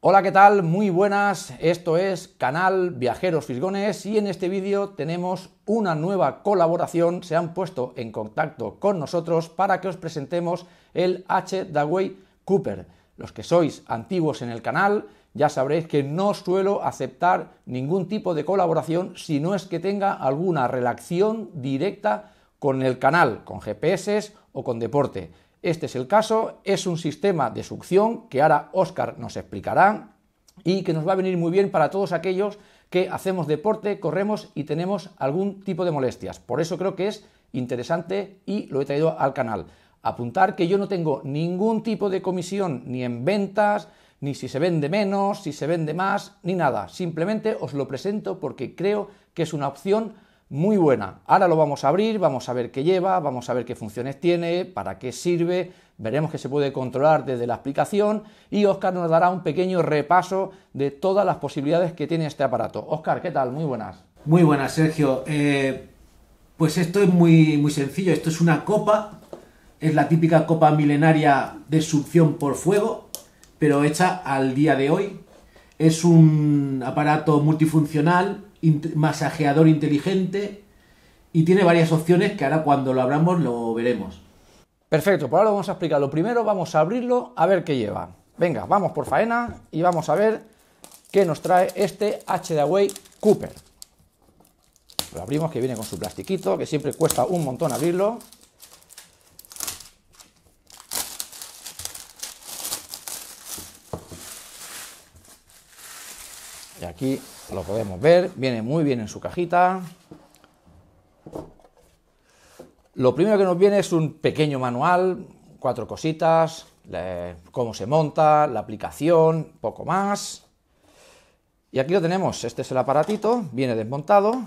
Hola, ¿qué tal? Muy buenas, esto es Canal Viajeros Fisgones y en este vídeo tenemos una nueva colaboración. Se han puesto en contacto con nosotros para que os presentemos el H. dagway Cooper. Los que sois antiguos en el canal ya sabréis que no suelo aceptar ningún tipo de colaboración si no es que tenga alguna relación directa con el canal, con GPS o con deporte. Este es el caso, es un sistema de succión que ahora Oscar nos explicará y que nos va a venir muy bien para todos aquellos que hacemos deporte, corremos y tenemos algún tipo de molestias. Por eso creo que es interesante y lo he traído al canal. Apuntar que yo no tengo ningún tipo de comisión ni en ventas, ni si se vende menos, si se vende más, ni nada. Simplemente os lo presento porque creo que es una opción muy buena. Ahora lo vamos a abrir, vamos a ver qué lleva, vamos a ver qué funciones tiene, para qué sirve, veremos que se puede controlar desde la aplicación y Oscar nos dará un pequeño repaso de todas las posibilidades que tiene este aparato. Oscar, ¿qué tal? Muy buenas. Muy buenas, Sergio. Eh, pues esto es muy, muy sencillo, esto es una copa, es la típica copa milenaria de succión por fuego, pero hecha al día de hoy. Es un aparato multifuncional masajeador inteligente y tiene varias opciones que ahora cuando lo abramos lo veremos. Perfecto, por ahora vamos a explicar lo Primero vamos a abrirlo a ver qué lleva. Venga, vamos por faena y vamos a ver qué nos trae este HDAway Cooper. Lo abrimos que viene con su plastiquito, que siempre cuesta un montón abrirlo. Y aquí lo podemos ver, viene muy bien en su cajita. Lo primero que nos viene es un pequeño manual, cuatro cositas, cómo se monta, la aplicación, poco más. Y aquí lo tenemos, este es el aparatito, viene desmontado.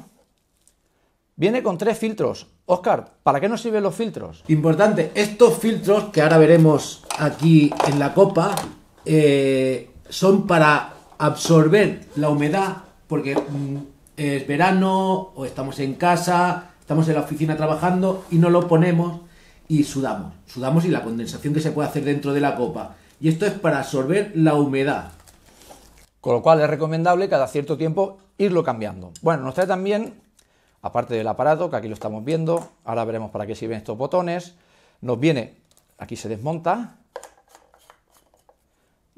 Viene con tres filtros. Oscar, ¿para qué nos sirven los filtros? Importante, estos filtros que ahora veremos aquí en la copa eh, son para absorber la humedad porque mm, es verano o estamos en casa, estamos en la oficina trabajando y no lo ponemos y sudamos. Sudamos y la condensación que se puede hacer dentro de la copa. Y esto es para absorber la humedad. Con lo cual es recomendable cada cierto tiempo irlo cambiando. Bueno, nos trae también, aparte del aparato, que aquí lo estamos viendo, ahora veremos para qué sirven estos botones, nos viene, aquí se desmonta,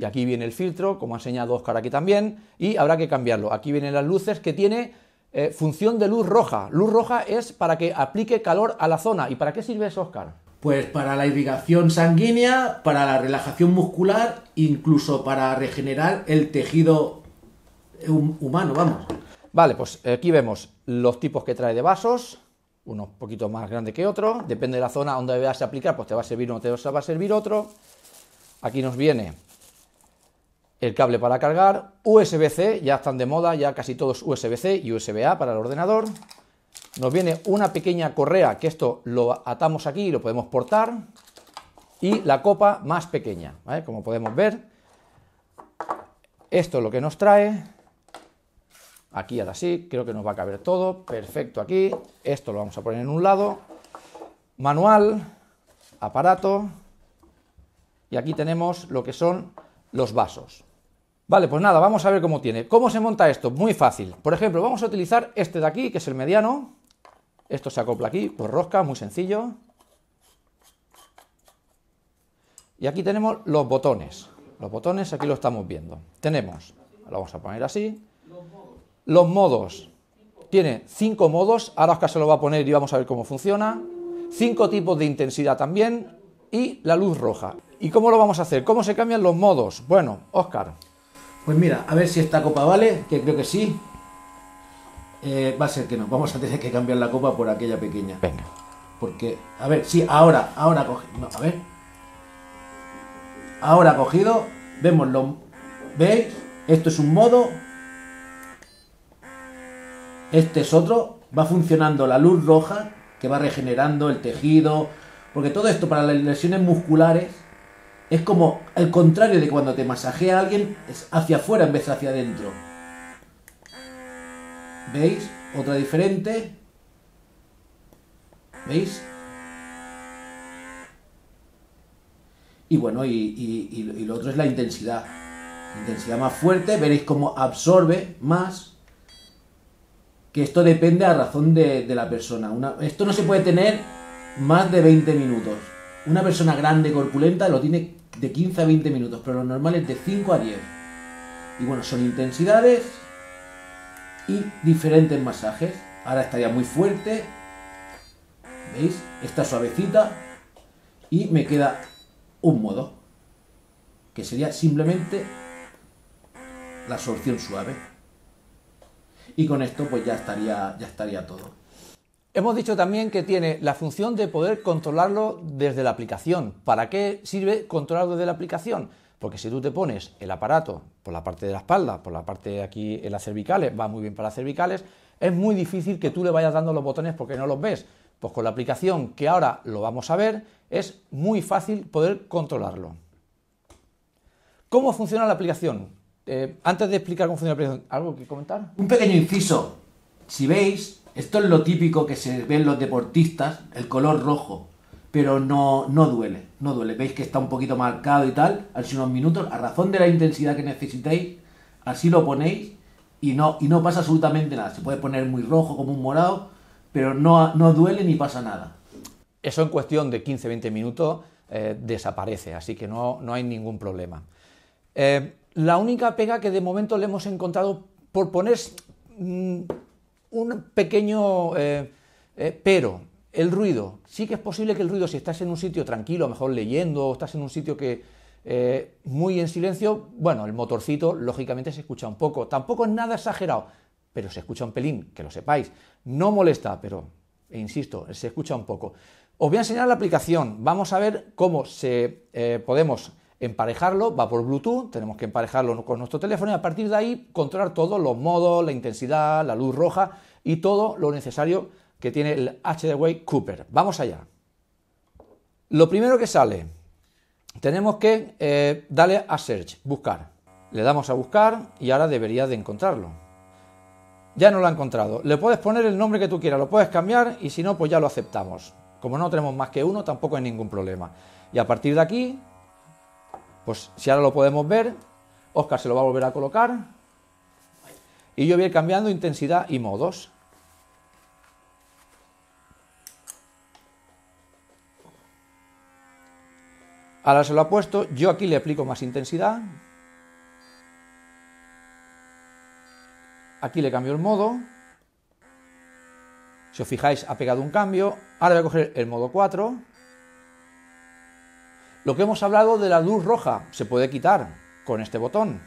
y aquí viene el filtro, como ha enseñado Oscar aquí también, y habrá que cambiarlo. Aquí vienen las luces que tiene eh, función de luz roja. Luz roja es para que aplique calor a la zona. ¿Y para qué sirve eso, Oscar? Pues para la irrigación sanguínea, para la relajación muscular, incluso para regenerar el tejido humano, vamos. Vale, pues aquí vemos los tipos que trae de vasos, unos poquito más grande que otro, depende de la zona donde vas aplicar, pues te va a servir uno, te va a servir otro. Aquí nos viene el cable para cargar, USB-C, ya están de moda, ya casi todos USB-C y USB-A para el ordenador. Nos viene una pequeña correa que esto lo atamos aquí y lo podemos portar. Y la copa más pequeña, como podemos ver. Esto es lo que nos trae. Aquí ahora sí, creo que nos va a caber todo. Perfecto aquí. Esto lo vamos a poner en un lado. Manual, aparato. Y aquí tenemos lo que son los vasos. Vale, pues nada, vamos a ver cómo tiene. ¿Cómo se monta esto? Muy fácil. Por ejemplo, vamos a utilizar este de aquí, que es el mediano. Esto se acopla aquí por pues rosca, muy sencillo. Y aquí tenemos los botones. Los botones aquí lo estamos viendo. Tenemos, lo vamos a poner así. Los modos. Tiene cinco modos. Ahora Oscar se lo va a poner y vamos a ver cómo funciona. Cinco tipos de intensidad también. Y la luz roja. ¿Y cómo lo vamos a hacer? ¿Cómo se cambian los modos? Bueno, Oscar, pues mira, a ver si esta copa vale, que creo que sí. Eh, va a ser que no, vamos a tener que cambiar la copa por aquella pequeña. Venga. Porque, a ver, sí, ahora, ahora cogido. a ver. Ahora cogido, vemos ¿Veis? Esto es un modo. Este es otro. Va funcionando la luz roja que va regenerando el tejido. Porque todo esto para las lesiones musculares es como el contrario de cuando te masajea alguien, es hacia afuera en vez de hacia adentro. ¿Veis? Otra diferente. ¿Veis? Y bueno, y, lo otro es la intensidad. Intensidad más fuerte, veréis cómo absorbe más que esto depende a razón de, la persona. esto no se puede tener más de 20 minutos. Una persona grande, corpulenta, lo tiene de 15 a 20 minutos, pero lo normal es de 5 a 10. Y bueno, son intensidades y diferentes masajes. Ahora estaría muy fuerte. ¿Veis? Está suavecita. Y me queda un modo. Que sería simplemente la absorción suave. Y con esto pues ya estaría, ya estaría todo. Hemos dicho también que tiene la función de poder controlarlo desde la aplicación. ¿Para qué sirve controlarlo desde la aplicación? Porque si tú te pones el aparato por la parte de la espalda, por la parte de aquí en las cervicales, va muy bien para las cervicales, es muy difícil que tú le vayas dando los botones porque no los ves. Pues con la aplicación que ahora lo vamos a ver, es muy fácil poder controlarlo. ¿Cómo funciona la aplicación? Eh, antes de explicar cómo funciona la aplicación, ¿algo que comentar? Un pequeño inciso. Si veis, esto es lo típico que se ven los deportistas, el color rojo, pero no, no duele, no duele. Veis que está un poquito marcado y tal, al unos minutos, a razón de la intensidad que necesitéis, así lo ponéis y no, y no pasa absolutamente nada. Se puede poner muy rojo como un morado, pero no, duele ni pasa nada. Eso en cuestión de 15-20 minutos eh, desaparece, así que no, hay ningún problema. Eh, la única pega que de momento le hemos encontrado por poner, mm, un pequeño eh, eh, pero. El ruido. Sí que es posible que el ruido, si estás en un sitio tranquilo, mejor leyendo, o estás en un sitio que eh, muy en silencio, bueno, el motorcito lógicamente se escucha un poco. Tampoco es nada exagerado, pero se escucha un pelín, que lo sepáis. No molesta, pero, e insisto, se escucha un poco. Os voy a enseñar la aplicación. Vamos a ver cómo se, podemos emparejarlo, va por Bluetooth, tenemos que emparejarlo con nuestro teléfono y a partir de ahí controlar todos los modos, la intensidad, la luz roja y todo lo necesario que tiene el HDWay Cooper. Vamos allá. Lo primero que sale, tenemos que eh, darle a Search, buscar. Le damos a buscar y ahora debería de encontrarlo. Ya no lo ha encontrado. Le puedes poner el nombre que tú quieras, lo puedes cambiar y si no, pues ya lo aceptamos. Como no tenemos más que uno, tampoco hay ningún problema. Y a partir de aquí pues si ahora lo podemos ver, Oscar se lo va a volver a colocar y yo voy a ir cambiando intensidad y modos. Ahora se lo ha puesto, yo aquí le aplico más intensidad. Aquí le cambio el modo. Si os fijáis, ha pegado un cambio. Ahora voy a coger el modo 4. Lo que hemos hablado de la luz roja se puede quitar con este botón.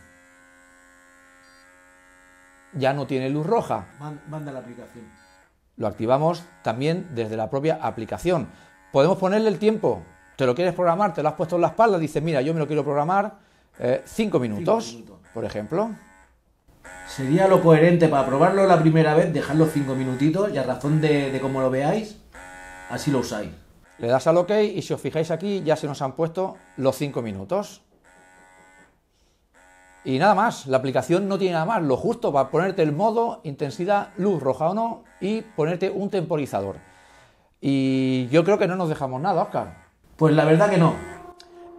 Ya no tiene luz roja. Manda la aplicación. Lo activamos también desde la propia aplicación. Podemos ponerle el tiempo. Te lo quieres programar, te lo has puesto en la espalda, dices, mira, yo me lo quiero programar eh, cinco minutos, por ejemplo. Sería lo coherente para probarlo la primera vez, dejarlo cinco minutitos y a razón de cómo lo veáis, así lo usáis. Le das al OK y si os fijáis aquí ya se nos han puesto los 5 minutos. Y nada más, la aplicación no tiene nada más, lo justo para ponerte el modo, intensidad, luz roja o no y ponerte un temporizador. Y yo creo que no nos dejamos nada, Oscar. Pues la verdad que no.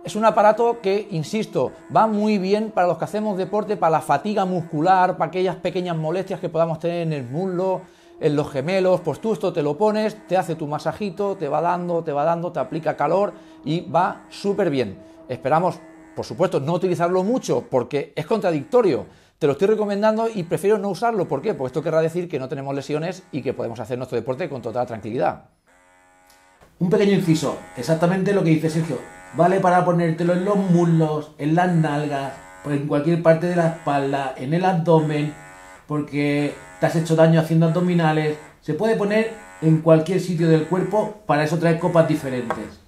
Es un aparato que, insisto, va muy bien para los que hacemos deporte, para la fatiga muscular, para aquellas pequeñas molestias que podamos tener en el muslo, en los gemelos, pues tú esto te lo pones, te hace tu masajito, te va dando, te va dando, te aplica calor y va súper bien. Esperamos, por supuesto, no utilizarlo mucho porque es contradictorio. Te lo estoy recomendando y prefiero no usarlo. ¿Por qué? Porque esto querrá decir que no tenemos lesiones y que podemos hacer nuestro deporte con total tranquilidad. Un pequeño inciso, exactamente lo que dice Sergio. Vale para ponértelo en los muslos, en las nalgas, en cualquier parte de la espalda, en el abdomen, porque te has hecho daño haciendo abdominales. Se puede poner en cualquier sitio del cuerpo, para eso trae copas diferentes.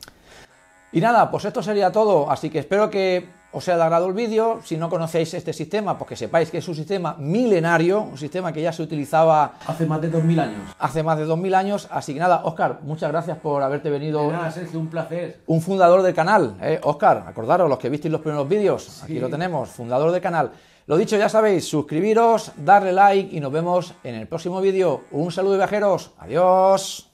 Y nada, pues esto sería todo, así que espero que os haya agrado el vídeo. Si no conocéis este sistema, pues que sepáis que es un sistema milenario, un sistema que ya se utilizaba... Hace más de 2.000 años. Hace más de 2.000 años. Así que nada, Oscar, muchas gracias por haberte venido. De nada, un placer. Un fundador del canal, Oscar, ¿eh? acordaros, los que visteis los primeros vídeos, aquí lo tenemos, fundador del canal. Lo dicho, ya sabéis, suscribiros, darle like y nos vemos en el próximo vídeo. Un saludo viajeros, adiós.